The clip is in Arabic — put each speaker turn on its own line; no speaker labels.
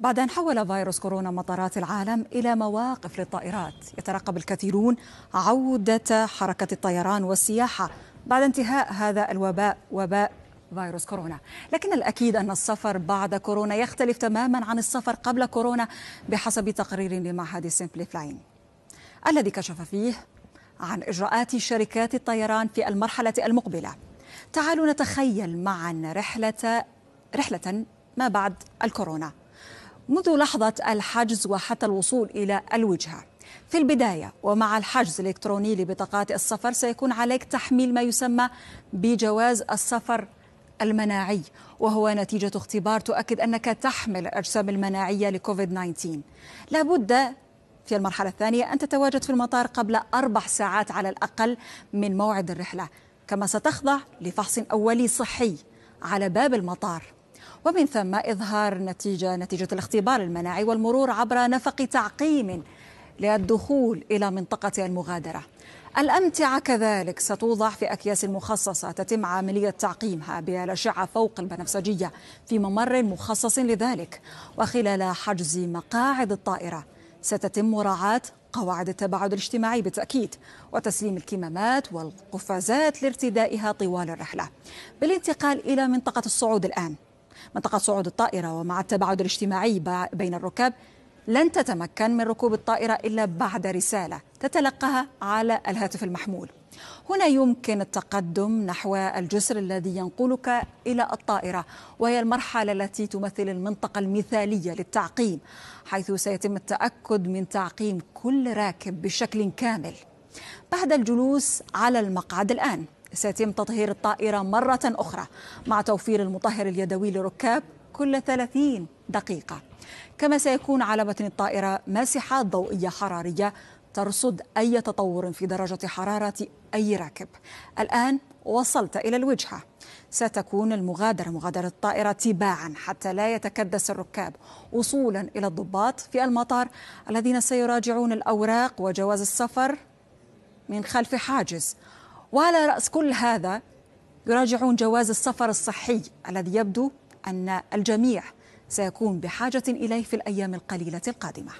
بعد أن حول فيروس كورونا مطارات العالم إلى مواقف للطائرات يترقب الكثيرون عودة حركة الطيران والسياحة بعد انتهاء هذا الوباء وباء فيروس كورونا لكن الأكيد أن السفر بعد كورونا يختلف تماما عن السفر قبل كورونا بحسب تقرير لمعهد سيمبلي فلاين الذي كشف فيه عن إجراءات شركات الطيران في المرحلة المقبلة تعالوا نتخيل معا رحلة رحلة ما بعد الكورونا منذ لحظة الحجز وحتى الوصول إلى الوجهة في البداية ومع الحجز الإلكتروني لبطاقات السفر سيكون عليك تحميل ما يسمى بجواز السفر المناعي وهو نتيجة اختبار تؤكد أنك تحمل الأجسام المناعية لكوفيد 19 لابد في المرحلة الثانية أن تتواجد في المطار قبل أربع ساعات على الأقل من موعد الرحلة كما ستخضع لفحص أولي صحي على باب المطار ومن ثم إظهار نتيجة نتيجة الاختبار المناعي والمرور عبر نفق تعقيم للدخول إلى منطقة المغادرة الأمتعة كذلك ستوضع في أكياس مخصصة تتم عملية تعقيمها بالأشعة فوق البنفسجية في ممر مخصص لذلك وخلال حجز مقاعد الطائرة ستتم مراعاة قواعد التباعد الاجتماعي بالتأكيد وتسليم الكمامات والقفازات لارتدائها طوال الرحلة بالانتقال إلى منطقة الصعود الآن منطقة صعود الطائرة ومع التباعد الاجتماعي بين الركاب لن تتمكن من ركوب الطائرة إلا بعد رسالة تتلقاها على الهاتف المحمول هنا يمكن التقدم نحو الجسر الذي ينقلك إلى الطائرة وهي المرحلة التي تمثل المنطقة المثالية للتعقيم حيث سيتم التأكد من تعقيم كل راكب بشكل كامل بعد الجلوس على المقعد الآن سيتم تطهير الطائرة مرة أخرى مع توفير المطهر اليدوي للركاب كل 30 دقيقة كما سيكون على متن الطائرة ماسحات ضوئية حرارية ترصد أي تطور في درجة حرارة أي راكب الآن وصلت إلى الوجهة ستكون المغادرة مغادرة الطائرة تباعا حتى لا يتكدس الركاب وصولا إلى الضباط في المطار الذين سيراجعون الأوراق وجواز السفر من خلف حاجز وعلى رأس كل هذا يراجعون جواز السفر الصحي الذي يبدو أن الجميع سيكون بحاجة إليه في الأيام القليلة القادمة